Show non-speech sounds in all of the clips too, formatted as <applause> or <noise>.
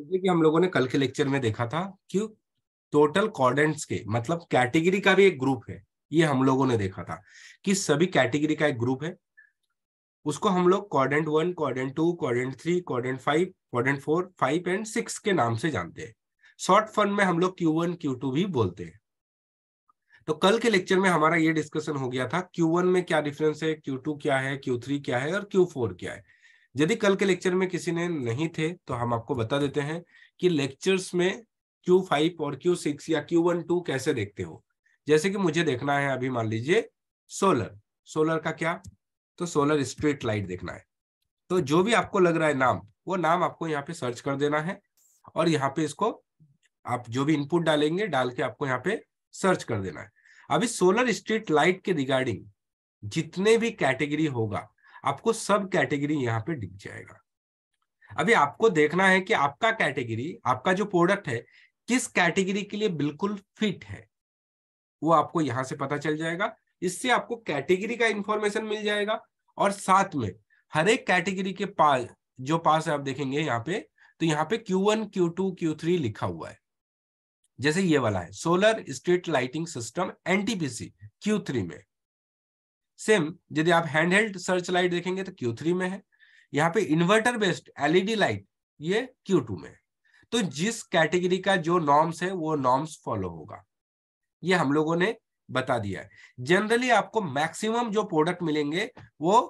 जैसे कि हम लोगों ने कल के लेक्चर में देखा था कि टोटल कॉर्डेंट्स के मतलब कैटेगरी का भी एक ग्रुप है ये हम लोगों ने देखा था कि सभी कैटेगरी का एक ग्रुप है उसको हम लोग quadrant one quadrant two quadrant three quadrant five quadrant four five and six के नाम से जानते हैं शॉर्ट फॉर्म में हम लोग क्यू वन क्यू टू भी बोलते हैं तो कल के लेक्चर में हमारा ये डिस्कशन हो गया था क्यू वन में क्या डिफरेंस है क्यू टू क्या है क्यू थ्री क्या है और क्यू फोर क्या है यदि कल के लेक्चर में किसी ने नहीं थे तो हम आपको बता देते हैं कि लेक्चर्स में Q5 और Q6 या Q12 कैसे देखते हो जैसे कि मुझे देखना है अभी मान लीजिए सोलर सोलर का क्या तो सोलर स्ट्रीट लाइट देखना है तो जो भी आपको लग रहा है नाम वो नाम आपको यहाँ पे सर्च कर देना है और यहाँ पे इसको आप जो भी इनपुट डालेंगे डाल के आपको यहाँ पे सर्च कर देना है अभी सोलर स्ट्रीट लाइट के रिगार्डिंग जितने भी कैटेगरी होगा आपको सब कैटेगरी यहाँ पे दिख जाएगा अभी आपको देखना है कि आपका कैटेगरी आपका जो प्रोडक्ट है किस कैटेगरी के लिए बिल्कुल फिट है वो आपको यहां से पता चल जाएगा इससे आपको कैटेगरी का इंफॉर्मेशन मिल जाएगा और साथ में हर एक कैटेगरी के पास जो पास आप देखेंगे यहाँ पे तो यहाँ पे Q1, Q2, Q3 लिखा हुआ है जैसे ये वाला है solar street lighting system NTPC Q3 में सेम यदि आप हैंड हेल्ड सर्च लाइट देखेंगे तो क्यू थ्री में है यहाँ पे इन्वर्टर बेस्ड एलईडी लाइट ये क्यू टू में तो जिस कैटेगरी का जो नॉर्म्स है वो नॉर्म्स फॉलो होगा ये हम लोगों ने बता दिया है जनरली आपको मैक्सिमम जो प्रोडक्ट मिलेंगे वो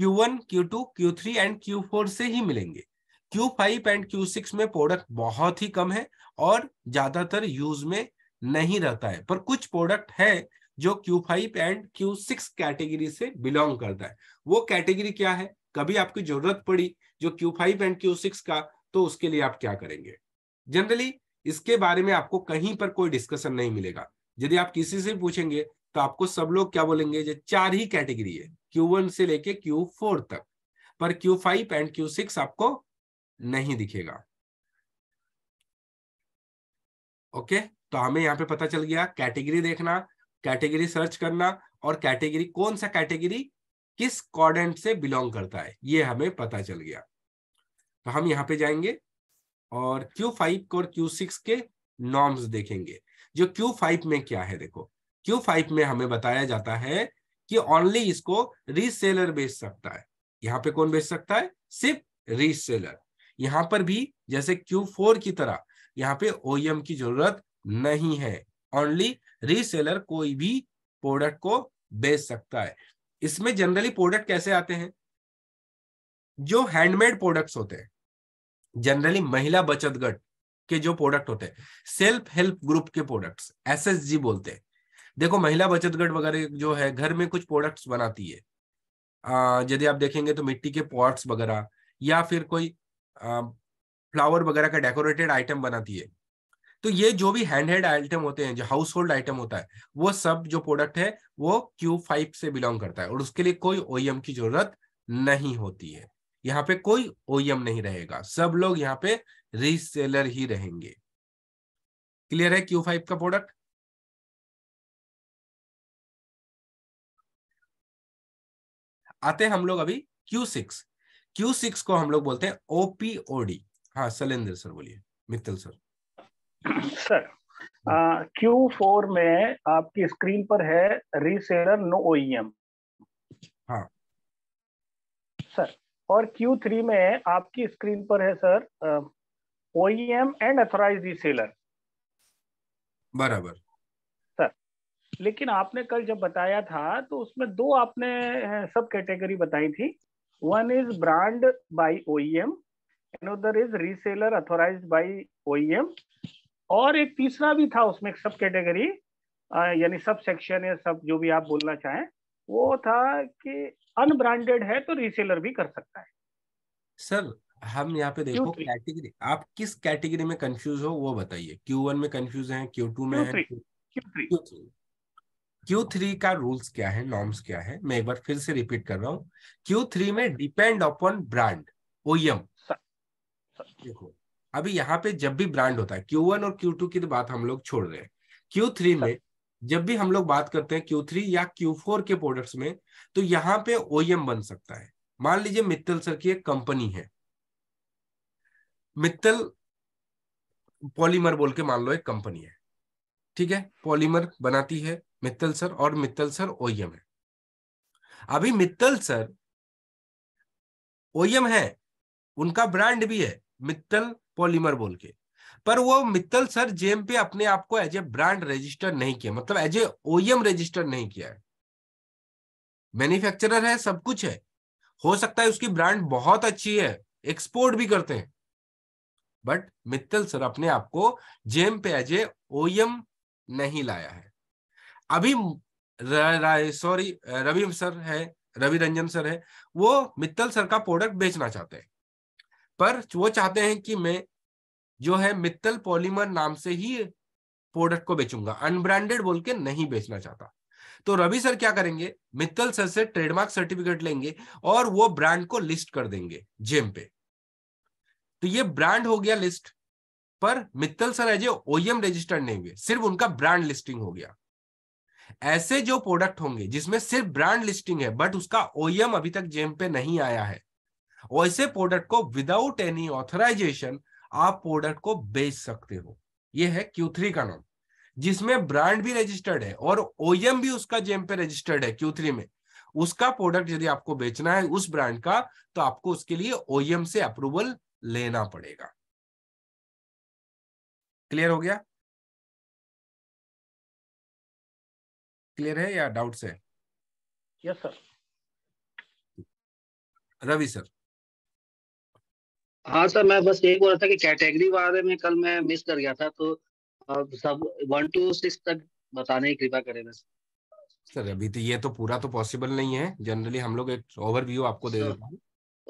Q1, Q2, Q3 and Q4 से ही मिलेंगे Q5 एंड Q6 में प्रोडक्ट बहुत ही कम है और ज्यादातर यूज में नहीं रहता है पर कुछ प्रोडक्ट है जो Q five and Q six category से बिलोंग करता है वो कैटेगरी क्या है कभी आपकी जरूरत पड़ी जो Q five and Q six का तो उसके लिए आप क्या करेंगे जनरली इसके बारे में आपको कहीं पर कोई डिस्कशन नहीं मिलेगा यदि आप किसी से पूछेंगे तो आपको सब लोग क्या बोलेंगे जो चार ही कैटेगरी है क्यू वन से लेके क्यू फोर तक पर Q five and Q six आपको नहीं दिखेगा ओके तो हमें यहां पे पता चल गया कैटेगरी देखना कैटेगरी सर्च करना और कैटेगरी कौन सा कैटेगरी किस कॉर्डेंट से बिलोंग करता है ये हमें पता चल गया तो हम यहाँ पे जाएंगे और Q5 और Q6 के नॉर्म्स देखेंगे जो Q5 में क्या है देखो Q5 में हमें बताया जाता है कि ओनली इसको रीसेलर बेच सकता है यहाँ पे कौन बेच सकता है सिर्फ रीसेलर यहां पर भी जैसे Q4 की तरह यहाँ पे OEM की जरूरत नहीं है ओनली रीसेलर कोई भी प्रोडक्ट को बेच सकता है इसमें जनरली प्रोडक्ट कैसे आते हैं जो हैंडमेड प्रोडक्ट्स होते हैं जनरली महिला बचत गट के जो प्रोडक्ट होते हैं सेल्फ हेल्प ग्रुप के प्रोडक्ट्स एसएसजी बोलते हैं देखो महिला बचत गट वगैरह जो है घर में कुछ प्रोडक्ट्स बनाती है यदि आप देखेंगे तो मिट्टी के पॉट्स वगैरह या फिर कोई फ्लावर वगैरह का डेकोरेटेड आइटम बनाती है तो ये जो भी हैंड हेड आइटम होते हैं जो हाउस होल्ड आइटम होता है वो सब जो प्रोडक्ट है वो क्यू फाइव से बिलोंग करता है और उसके लिए कोई ओईएम e की जरूरत नहीं होती है यहाँ पे कोई ओईएम e नहीं रहेगा सब लोग यहाँ पे रीसेलर ही रहेंगे क्लियर है क्यू फाइव का प्रोडक्ट आते हैं हम लोग अभी क्यू सिक्स क्यू सिक्स को हम लोग बोलते हैं ओपीओडी हाँ सलेंद्र सर बोलिए Mittal sir sir Q four में आपकी स्क्रीन पर है रीसेलर नो ओईएम हाँ सर और क्यू थ्री में आपकी स्क्रीन पर है sir OEM and authorise reseller बराबर सर लेकिन आपने कल जब बताया था तो उसमें दो आपने सब कैटेगरी बताई थी one is brand by OEM and other is reseller authorise by OEM और एक तीसरा भी था उसमें सब कैटेगरी यानी सब सेक्शन या सब जो भी आप बोलना चाहें वो था कि अनब्रांडेड है तो रीसेलर भी कर सकता है सर हम यहाँ पे देखो कैटेगरी आप किस कैटेगरी में कंफ्यूज हो वो बताइए क्यू वन में कंफ्यूज है क्यू टू में क्यू थ्री का रूल्स क्या है नॉर्म्स क्या है मैं एक बार फिर से रिपीट कर रहा हूँ क्यू थ्री में depend upon brand OEM देखो अभी यहाँ पे जब भी ब्रांड होता है क्यू वन और क्यू टू की तो बात हम लोग छोड़ रहे हैं क्यू अच्छा। थ्री में जब भी हम लोग बात करते हैं क्यू थ्री या क्यू फोर के प्रोडक्ट्स में तो यहाँ पे ओएम e बन सकता है मान लीजिए मित्तल सर की एक कंपनी है मित्तल पॉलीमर बोल के मान लो एक कंपनी है ठीक है पॉलीमर बनाती है मित्तल सर और मित्तल सर ओएम e है अभी मित्तल सर ओएम e है उनका ब्रांड भी है मित्तल पॉलीमर बोल के पर वो मित्तल सर जेम पे अपने आप को एज ए ब्रांड रजिस्टर नहीं किया मतलब एज ए ओएम रजिस्टर नहीं किया है मैन्युफैक्चरर है सब कुछ है हो सकता है उसकी ब्रांड बहुत अच्छी है एक्सपोर्ट भी करते हैं बट मित्तल सर अपने आप को जेम पे एज ए ओएम नहीं लाया है अभी सॉरी रवि सर है रवि रंजन सर है वो मित्तल सर का प्रोडक्ट बेचना चाहते हैं पर वो चाहते हैं कि मैं जो है मित्तल पॉलीमर नाम से ही प्रोडक्ट को बेचूंगा अनब्रांडेड बोल के नहीं बेचना चाहता तो रवि सर क्या करेंगे मित्तल सर से ट्रेडमार्क सर्टिफिकेट लेंगे और वो ब्रांड को लिस्ट कर देंगे जेम पे तो ये ब्रांड हो गया लिस्ट पर Mittal sir as a OEM registered नहीं हुए सिर्फ उनका ब्रांड लिस्टिंग हो गया ऐसे जो प्रोडक्ट होंगे जिसमें सिर्फ ब्रांड लिस्टिंग है बट उसका ओएम e अभी तक जेम पे नहीं आया है वैसे प्रोडक्ट को विदाउट एनी ऑथराइजेशन आप प्रोडक्ट को बेच सकते हो यह है क्यू थ्री का नाम जिसमें ब्रांड भी रजिस्टर्ड है और ओएम e भी उसका जेम पे रजिस्टर्ड है क्यू थ्री में उसका प्रोडक्ट यदि आपको बेचना है उस ब्रांड का तो आपको उसके लिए ओएम e से अप्रूवल लेना पड़ेगा क्लियर हो गया क्लियर है या डाउट है यस सर रवि सर हाँ सर मैं बस यही बोल रहा था कि कैटेगरी वाले में कल मैं मिस कर गया था तो अब सब वन टू सिक्स तक बताने की कृपा करें बस सर अभी तो ये तो पूरा तो पॉसिबल नहीं है जनरली हम लोग एक ओवरव्यू आपको दे देते हैं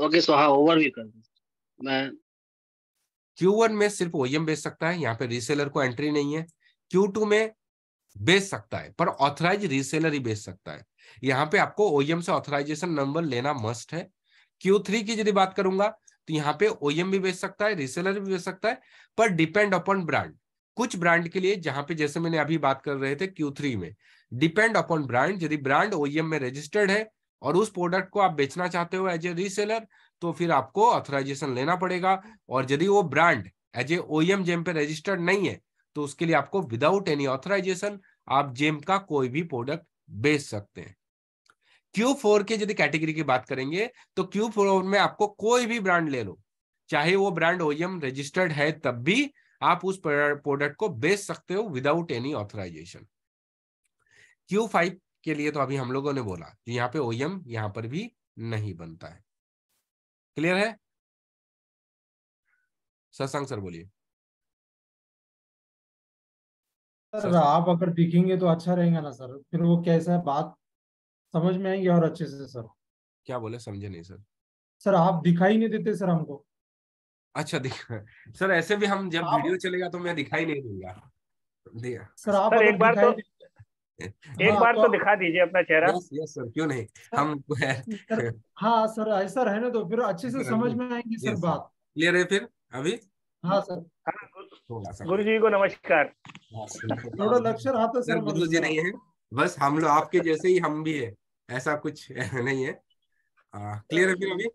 ओके सो हाँ ओवरव्यू कर मैं Q1 में सिर्फ OEM बेच सकता है यहाँ पे रीसेलर को एंट्री नहीं है Q2 में बेच सकता है पर ऑथराइज रीसेलर ही बेच सकता है यहाँ पे आपको OEM से ऑथराइजेशन नंबर लेना मस्ट है Q3 की यदि बात करूंगा तो यहाँ पे ओएम e भी बेच सकता है रिसेलर भी बेच सकता है पर डिपेंड अपॉन ब्रांड कुछ ब्रांड के लिए जहां पे जैसे मैंने अभी बात कर रहे थे Q3 में डिपेंड अपॉन ब्रांड यदि ब्रांड ओएम e में रजिस्टर्ड है और उस प्रोडक्ट को आप बेचना चाहते हो एज ए रीसेलर तो फिर आपको ऑथोराइजेशन लेना पड़ेगा और यदि वो brand as a OEM GeM पे रजिस्टर्ड नहीं है तो उसके लिए आपको विदाउट एनी ऑथोराइजेशन आप जेम का कोई भी प्रोडक्ट बेच सकते हैं क्यू फोर के यदि कैटेगरी की बात करेंगे तो क्यू फोर में आपको कोई भी ब्रांड ले लो चाहे वो ब्रांड ओएम रजिस्टर्ड है तब भी आप उस प्रोडक्ट को बेच सकते हो without any authorisation Q five के लिए तो अभी हम लोगों ने बोला यहाँ पे ओएम e यहाँ पर भी नहीं बनता है क्लियर है सत्संग सर बोलिए सर आप अगर दिखेंगे तो अच्छा रहेगा ना सर फिर वो कैसा है बात समझ में आएंगे और अच्छे से सर क्या बोले समझे नहीं सर सर आप दिखाई नहीं देते सर हमको अच्छा दिख सर ऐसे भी हम जब आप... वीडियो चलेगा तो मैं दिखाई नहीं दूंगा सर आप सर, एक बार तो <laughs> एक हाँ, बार तो, तो दिखा दीजिए अपना चेहरा यस यस सर क्यों नहीं हम हाँ सर ऐसा रहने दो फिर अच्छे से समझ में आएंगी सर बात क्लियर है फिर अभी हाँ सर हाँ, गुरु जी को नमस्कार हाँ, थोड़ा लक्षर आता सर गुरु जी नहीं है बस हम लोग आपके जैसे ही हम भी है ऐसा कुछ <laughs> नहीं है क्लियर है फिर अभी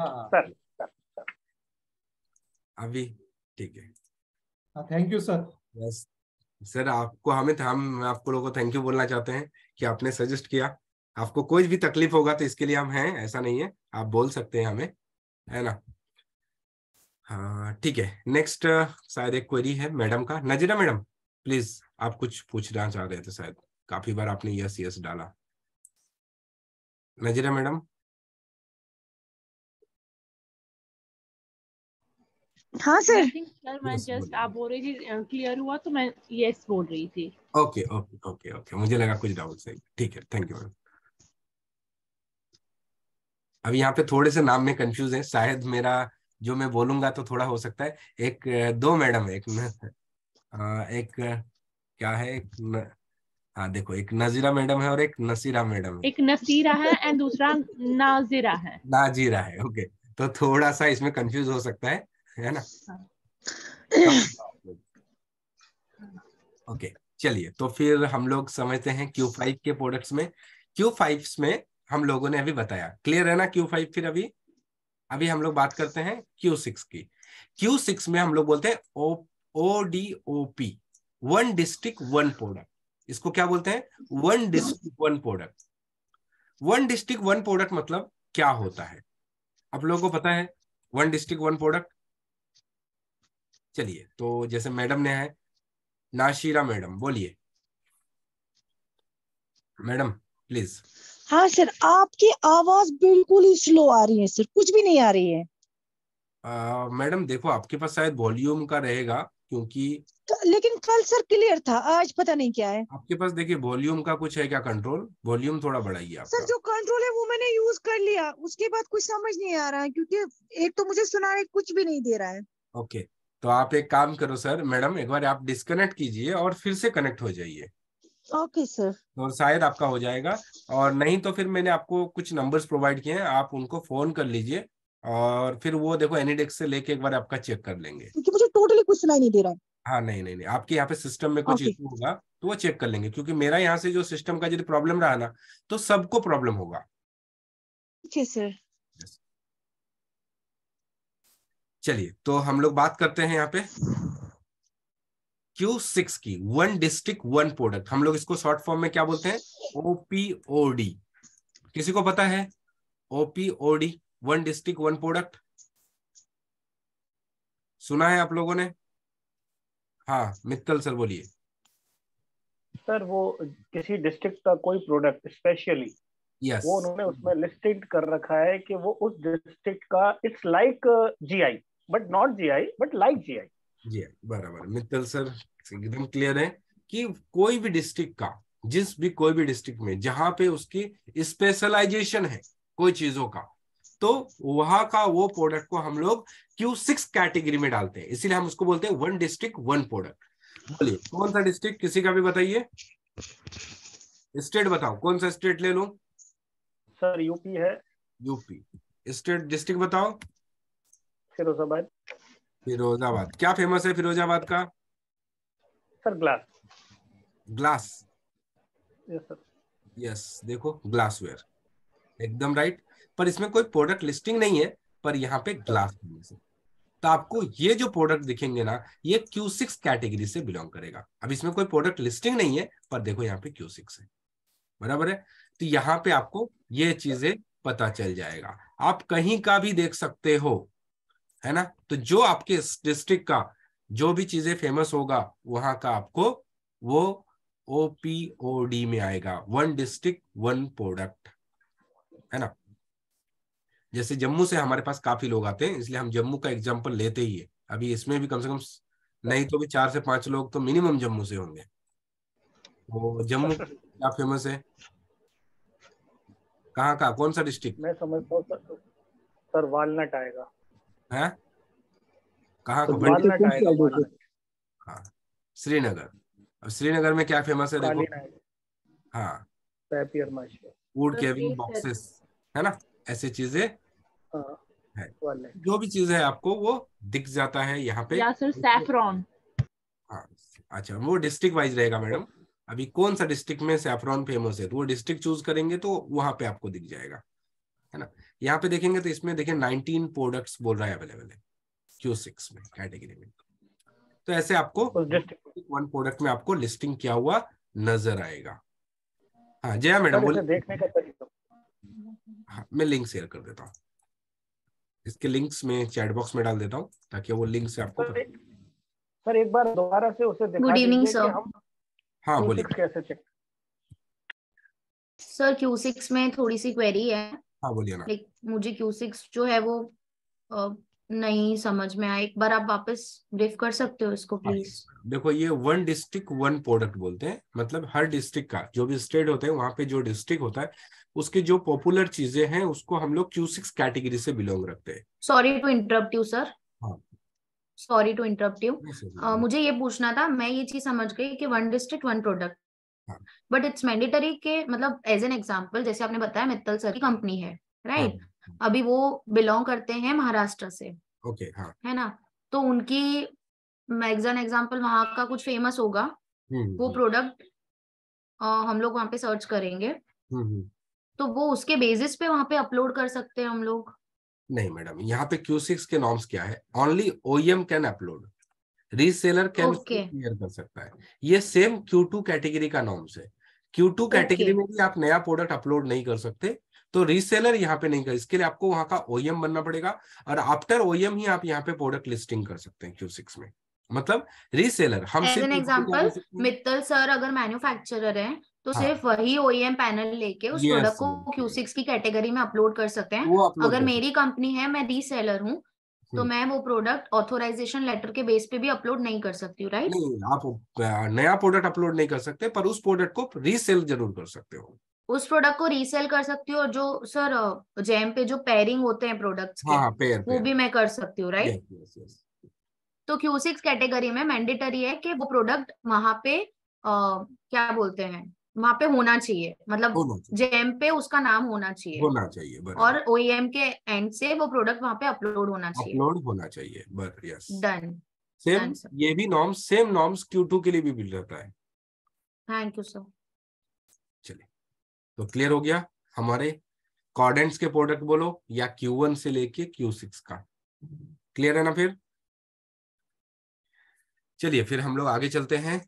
सर हाँ। अभी ठीक है thank you sir yes sir आपको हमें हम आपको लोगों को थैंक यू बोलना चाहते हैं कि आपने सजेस्ट किया आपको कोई भी तकलीफ होगा तो इसके लिए हम हैं ऐसा नहीं है आप बोल सकते हैं हमें है ना हाँ ठीक है नेक्स्ट शायद एक क्वेरी है मैडम का नजीरा मैडम प्लीज आप कुछ पूछना चाह रहे थे शायद काफी बार आपने यस यस डाला नजरा मैडम हाँ सर सर मैं जस्ट आप बोल रही थी क्लियर हुआ तो मैं यस बोल रही थी ओके ओके ओके ओके मुझे लगा कुछ डाउट है ठीक है थैंक यू मैम अब यहाँ पे थोड़े से नाम में कंफ्यूज है शायद मेरा जो मैं बोलूंगा तो थोड़ा हो सकता है एक दो मैडम है एक न, एक क्या है एक न, हाँ देखो एक नजीरा मैडम है और एक नसीरा मैडम है एक नसीरा है एंड दूसरा नाजीरा है नाजीरा है ओके तो थोड़ा सा इसमें कंफ्यूज हो सकता है है ना ओके चलिए तो फिर हम लोग समझते हैं क्यू फाइव के प्रोडक्ट्स में क्यू फाइव में हम लोगों ने अभी बताया क्लियर है ना क्यू फाइव फिर अभी अभी हम लोग बात करते हैं क्यू सिक्स की क्यू सिक्स में हम लोग बोलते हैं O D O P one district one product इसको क्या बोलते हैं one district one product one district one product मतलब क्या होता है आप लोगों को पता है वन डिस्ट्रिक्ट वन प्रोडक्ट चलिए तो जैसे मैडम ने है नाशीरा मैडम बोलिए मैडम प्लीज हाँ सर आपकी आवाज बिल्कुल ही स्लो आ रही है सर कुछ भी नहीं आ रही है मैडम देखो आपके पास शायद वॉल्यूम का रहेगा क्योंकि तो लेकिन कल सर क्लियर था आज पता नहीं क्या है आपके पास देखिए वॉल्यूम का कुछ है क्या कंट्रोल वॉल्यूम थोड़ा बढ़ाइए आप सर जो कंट्रोल है वो मैंने यूज कर लिया उसके बाद कुछ समझ नहीं आ रहा है क्योंकि एक तो मुझे सुना है कुछ भी नहीं दे रहा है ओके तो आप एक काम करो सर मैडम एक बार आप डिस्कनेक्ट कीजिए और फिर से कनेक्ट हो जाइए ओके सर और शायद आपका हो जाएगा और नहीं तो फिर मैंने आपको कुछ नंबर्स प्रोवाइड किए हैं आप उनको फोन कर लीजिए और फिर वो देखो एनीडेक्स से लेके एक बार आपका चेक कर लेंगे क्योंकि मुझे टोटली कुछ सुनाई नहीं दे रहा है हाँ नहीं नहीं नहीं आपके यहाँ पे सिस्टम में कुछ इशू होगा तो वो चेक कर लेंगे क्योंकि मेरा यहाँ से जो सिस्टम का यदि प्रॉब्लम रहा ना तो सबको प्रॉब्लम होगा सर चलिए तो हम लोग बात करते हैं यहाँ पे क्यू सिक्स की वन डिस्ट्रिक्ट वन प्रोडक्ट हम लोग इसको शॉर्ट फॉर्म में क्या बोलते हैं ओपीओडी किसी को पता है ओपीओडी वन डिस्ट्रिक्ट वन प्रोडक्ट सुना है आप लोगों ने हाँ मित्तल सर बोलिए सर वो किसी डिस्ट्रिक्ट का कोई प्रोडक्ट स्पेशली yes. वो उन्होंने उसमें लिस्टिंग कर रखा है कि वो उस डिस्ट्रिक्ट का it's like GI but not GI but like GI जी बराबर मित्तल सर एकदम क्लियर है कि कोई भी डिस्ट्रिक्ट का जिस भी कोई भी डिस्ट्रिक्ट में जहां पे उसकी स्पेशलाइजेशन है कोई चीजों का तो वहां का वो प्रोडक्ट को हम लोग क्यू सिक्स कैटेगरी में डालते हैं इसीलिए हम उसको बोलते हैं वन डिस्ट्रिक्ट वन प्रोडक्ट बोलिए कौन सा डिस्ट्रिक्ट किसी का भी बताइए स्टेट बताओ कौन सा स्टेट ले लो सर यूपी है यूपी स्टेट डिस्ट्रिक्ट बताओ फिरोजाबाद फिरोजाबाद क्या फेमस है फिरोजाबाद का सर ग्लास ग्लास यस देखो ग्लासवेयर एकदम राइट पर इसमें कोई प्रोडक्ट लिस्टिंग नहीं है पर यहाँ पे ग्लास हाँ। तो आपको ये जो प्रोडक्ट दिखेंगे ना ये Q6 कैटेगरी से बिलोंग करेगा अब इसमें कोई प्रोडक्ट लिस्टिंग नहीं है पर देखो यहाँ पे Q6 है बराबर है तो यहाँ पे आपको ये चीजें पता चल जाएगा आप कहीं का भी देख सकते हो है ना तो जो आपके डिस्ट्रिक्ट का जो भी चीजें फेमस होगा वहां का आपको वो ओपीओडी में आएगा वन डिस्ट्रिक्ट वन प्रोडक्ट है ना जैसे जम्मू से हमारे पास काफी लोग आते हैं इसलिए हम जम्मू का एग्जाम्पल लेते ही है अभी इसमें भी कम से कम नहीं तो भी चार से पांच लोग तो मिनिमम जम्मू से होंगे तो जम्मू <laughs> क्या फेमस है कहाँ का कौन सा डिस्ट्रिक्ट मैं समझता हूँ सर, सर वालनट आएगा है कहाँ तो का वालनट आएगा हाँ श्रीनगर अब श्रीनगर में क्या फेमस है देखो हाँ फूड केविंग बॉक्सेस है ना ऐसे चीजें हाँ, है जो भी चीज है आपको वो दिख जाता है यहाँ पे या सर सैफरॉन हाँ, अच्छा वो डिस्ट्रिक्ट वाइज रहेगा मैडम अभी कौन सा डिस्ट्रिक्ट में सैफरॉन फेमस है तो वो डिस्ट्रिक्ट चूज करेंगे तो वहां पे आपको दिख जाएगा है ना यहाँ पे देखेंगे तो इसमें देखें 19 प्रोडक्ट्स बोल रहा है अवेलेबल है क्यू सिक्स में कैटेगरी में तो ऐसे आपको वन तो प्रोडक्ट में आपको लिस्टिंग किया हुआ नजर आएगा हाँ जया मैडम बोलिए देखने का हाँ, मैं लिंक शेयर कर देता हूँ इसके लिंक्स में चैट बॉक्स में डाल देता हूँ ताकि वो लिंक से आपको सर, सर एक बार दोबारा से उसे देखा गुड इवनिंग सर हाँ बोलिए कैसे चेक सर Q6 में थोड़ी सी क्वेरी है हाँ बोलिए ना मुझे Q6 जो है वो नहीं समझ में आया एक बार आप वापस ब्रीफ कर सकते हो इसको प्लीज हाँ, देखो ये वन डिस्ट्रिक्ट वन प्रोडक्ट बोलते हैं मतलब हर डिस्ट्रिक्ट का जो भी स्टेट होते हैं वहां पे जो डिस्ट्रिक्ट होता है उसके जो पॉपुलर चीजें हैं उसको हम लोग क्यू सिक्स कैटेगरी से बिलोंग रखते हैं sorry to interrupt you sir sorry to interrupt you मुझे ये पूछना था मैं ये चीज समझ गई कि one district one product but it's mandatory के मतलब एज एन एग्जाम्पल जैसे आपने बताया मित्तल सर की कंपनी है राइट right? हाँ। अभी वो बिलोंग करते हैं महाराष्ट्र से ओके हाँ. है ना तो उनकी मैगजन एग्जाम्पल वहां का कुछ फेमस होगा हम्म, हम्म, वो प्रोडक्ट हम्म। हम लोग वहाँ पे सर्च करेंगे तो वो उसके बेसिस पे वहाँ पे अपलोड कर सकते हैं हम लोग नहीं मैडम यहाँ पे Q6 के नॉर्म्स क्या है only OEM can upload reseller can clear कर सकता है ये सेम Q2 कैटेगरी का नॉर्म्स है Q2 कैटेगरी okay. में भी आप नया प्रोडक्ट अपलोड नहीं कर सकते तो रीसेलर यहाँ पे नहीं कर इसके लिए आपको वहां का ओएम e बनना पड़ेगा और आफ्टर ओएम e ही आप यहाँ पे प्रोडक्ट लिस्टिंग कर सकते हैं क्यू सिक्स में मतलब रीसेलर हम सिर्फ एन एग्जाम्पल मित्तल सर अगर मैन्युफैक्चरर है तो हाँ. सिर्फ वही ओएम पैनल e लेके उस प्रोडक्ट को क्यू सिक्स की कैटेगरी में अपलोड कर सकते हैं अगर मेरी कंपनी है मैं रीसेलर हूँ तो हम्म। मैं वो प्रोडक्ट ऑथोराइजेशन लेटर के बेस पे भी अपलोड नहीं कर सकती हूँ राइट नहीं आप नया प्रोडक्ट अपलोड नहीं कर सकते पर उस प्रोडक्ट को रीसेल जरूर कर सकते हो उस प्रोडक्ट को रीसेल कर सकती हूँ और जो सर जैम पे जो पेयरिंग होते हैं प्रोडक्ट्स के हाँ, पेर, हाँ, वो पेर. भी मैं कर सकती हूँ राइट तो क्यू सिक्स कैटेगरी में मैंडेटरी है कि वो प्रोडक्ट वहां पे आ, क्या बोलते हैं वहां पे होना चाहिए मतलब जेम पे उसका नाम होना चाहिए होना चाहिए और ओ e के एंड से वो प्रोडक्ट वहां पे अपलोड होना चाहिए अपलोड होना चाहिए डन सेम ये भी नॉर्म्स सेम नॉर्म्स Q2 के लिए भी मिल जाता है थैंक यू सर तो क्लियर हो गया हमारे कॉर्डेंट्स के प्रोडक्ट बोलो या Q1 से लेके Q6 का क्लियर है ना फिर चलिए फिर हम लोग आगे चलते हैं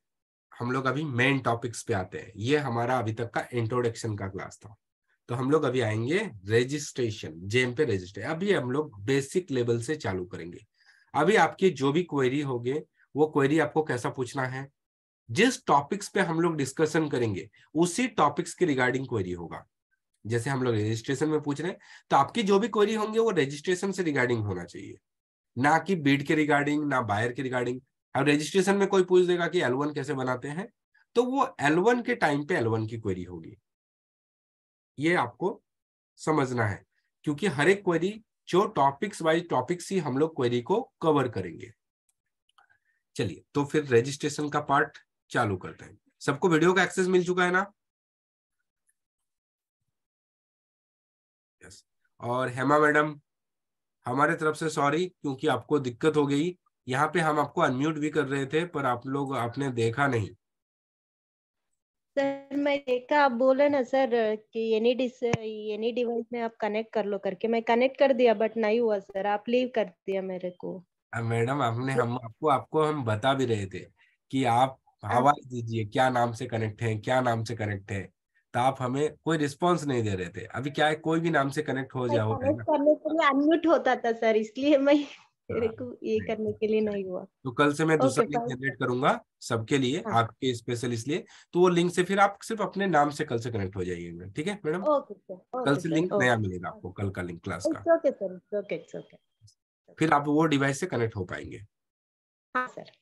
हम लोग अभी मेन टॉपिक्स पे आते हैं ये हमारा अभी तक का इंट्रोडक्शन का क्लास था तो हम लोग अभी आएंगे रजिस्ट्रेशन जेम पे रजिस्टर अभी हम लोग बेसिक लेवल से चालू करेंगे अभी आपके जो भी क्वेरी होगी वो क्वेरी आपको कैसा पूछना है जिस टॉपिक्स पे हम लोग डिस्कशन करेंगे उसी टॉपिक्स के रिगार्डिंग क्वेरी होगा जैसे हम लोग रजिस्ट्रेशन में पूछ रहे हैं तो आपकी जो भी क्वेरी होंगे वो रजिस्ट्रेशन से रिगार्डिंग होना चाहिए ना कि बीड के रिगार्डिंग ना बायर के रिगार्डिंग अब रजिस्ट्रेशन में कोई पूछ देगा कि एलवन कैसे बनाते हैं तो वो एलवन के टाइम पे एलवन की क्वेरी होगी ये आपको समझना है क्योंकि हर एक क्वेरी जो टॉपिक्स वाइज टॉपिक्स ही हम लोग क्वेरी को कवर करेंगे चलिए तो फिर रजिस्ट्रेशन का पार्ट चालू करते हैं सबको वीडियो का एक्सेस मिल चुका है ना यस और हेमा मैडम हमारे तरफ से सॉरी क्योंकि आपको दिक्कत हो गई यहाँ पे हम आपको अनम्यूट भी कर रहे थे पर आप लोग आपने देखा नहीं सर मैं देखा आप बोले ना सर कि एनी डिस एनी डिवाइस में आप कनेक्ट कर लो करके मैं कनेक्ट कर दिया बट नहीं हुआ सर आप लीव कर दिया मेरे को मैडम आपने हम आपको आपको हम बता भी रहे थे कि आप हाँ। आवाज दीजिए क्या नाम से कनेक्ट है क्या नाम से कनेक्ट है तो आप हमें कोई रिस्पॉन्स नहीं दे रहे थे अभी क्या है कोई भी नाम से कनेक्ट हो जाओ करने के लिए अनम्यूट होता था सर इसलिए मैं हाँ, ये करने के लिए नहीं हुआ तो कल से मैं दूसरा लिंक जनरेट करूंगा सबके लिए हाँ। आपके स्पेशल इसलिए तो वो लिंक से फिर आप सिर्फ अपने नाम से कल से कनेक्ट हो जाइएगा ठीक है मैडम कल से लिंक नया मिलेगा आपको कल का लिंक क्लास का फिर आप वो डिवाइस से कनेक्ट हो पाएंगे हाँ सर